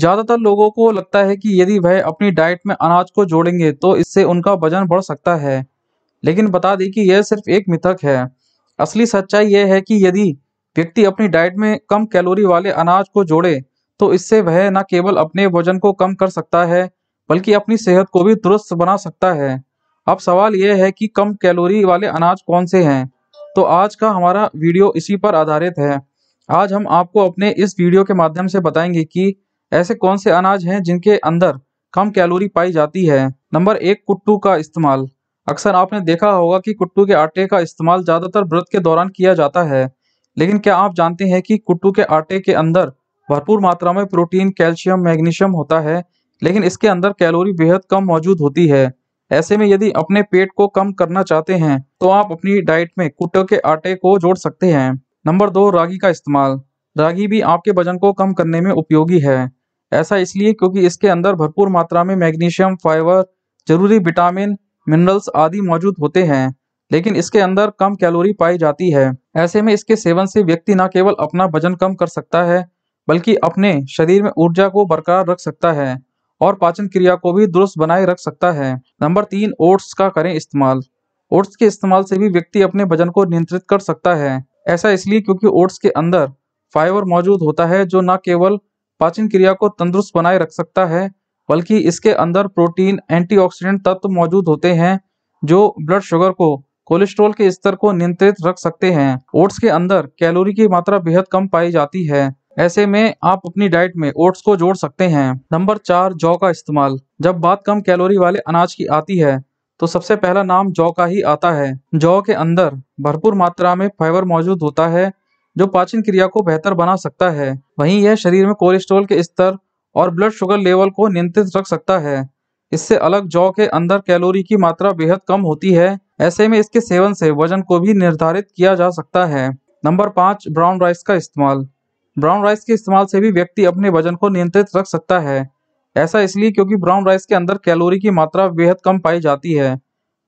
ज्यादातर लोगों को लगता है कि यदि वह अपनी डाइट में अनाज को जोड़ेंगे तो इससे उनका वजन बढ़ सकता है लेकिन बता दें कि यह सिर्फ एक मिथक है असली सच्चाई यह है कि यदि व्यक्ति अपनी डाइट में कम कैलोरी वाले अनाज को जोड़े तो इससे वह न केवल अपने वजन को कम कर सकता है बल्कि अपनी सेहत को भी दुरुस्त बना सकता है अब सवाल यह है कि कम कैलोरी वाले अनाज कौन से हैं तो आज का हमारा वीडियो इसी पर आधारित है आज हम आपको अपने इस वीडियो के माध्यम से बताएंगे कि ऐसे कौन से अनाज हैं जिनके अंदर कम कैलोरी पाई जाती है नंबर एक कुट्टू का इस्तेमाल अक्सर आपने देखा होगा कि कुट्टू के आटे का इस्तेमाल ज़्यादातर व्रत के दौरान किया जाता है लेकिन क्या आप जानते हैं कि कुट्टू के आटे के अंदर भरपूर मात्रा में प्रोटीन कैल्शियम मैग्नीशियम होता है लेकिन इसके अंदर कैलोरी बेहद कम मौजूद होती है ऐसे में यदि अपने पेट को कम करना चाहते हैं तो आप अपनी डाइट में कुट्टू के आटे को जोड़ सकते हैं नंबर दो रागी का इस्तेमाल रागी भी आपके वजन को कम करने में उपयोगी है ऐसा इसलिए क्योंकि इसके अंदर भरपूर मात्रा में मैग्नीशियम फाइबर जरूरी विटामिन मिनरल्स आदि मौजूद होते हैं लेकिन इसके अंदर कम कैलोरी पाई जाती है ऐसे में इसके सेवन से व्यक्ति न केवल अपना वजन कम कर सकता है बल्कि अपने शरीर में ऊर्जा को बरकरार रख सकता है और पाचन क्रिया को भी दुरुस्त बनाए रख सकता है नंबर तीन ओट्स का करें इस्तेमाल ओट्स के इस्तेमाल से भी व्यक्ति अपने वजन को नियंत्रित कर सकता है ऐसा इसलिए क्योंकि ओट्स के अंदर फाइबर मौजूद होता है जो न केवल पाचन क्रिया को तंदुरुस्त बनाए रख सकता है बल्कि इसके अंदर प्रोटीन एंटीऑक्सीडेंट तत्व मौजूद होते हैं जो ब्लड शुगर को कोलेस्ट्रॉल के स्तर को नियंत्रित रख सकते हैं ओट्स के अंदर कैलोरी की मात्रा बेहद कम पाई जाती है ऐसे में आप अपनी डाइट में ओट्स को जोड़ सकते हैं नंबर चार जौ का इस्तेमाल जब बात कम कैलोरी वाले अनाज की आती है तो सबसे पहला नाम जौ का ही आता है जौ के अंदर भरपूर मात्रा में फाइबर मौजूद होता है जो पाचन क्रिया को बेहतर बना सकता है वहीं यह शरीर में कोलेस्ट्रॉल के स्तर और ब्लड शुगर लेवल को नियंत्रित रख सकता है इससे अलग जौ के अंदर कैलोरी की मात्रा बेहद कम होती है ऐसे में इसके सेवन से वजन को भी निर्धारित किया जा सकता है नंबर पाँच ब्राउन राइस का इस्तेमाल ब्राउन राइस के इस्तेमाल से भी व्यक्ति अपने वजन को नियंत्रित रख सकता है ऐसा इसलिए क्योंकि ब्राउन राइस के अंदर कैलोरी की मात्रा बेहद कम पाई जाती है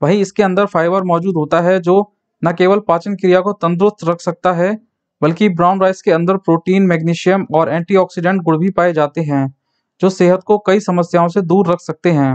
वहीं इसके अंदर फाइबर मौजूद होता है जो न केवल पाचन क्रिया को तंदुरुस्त रख सकता है बल्कि ब्राउन राइस के अंदर प्रोटीन मैग्नीशियम और एंटीऑक्सीडेंट गुण भी पाए जाते हैं जो सेहत को कई समस्याओं से दूर रख सकते हैं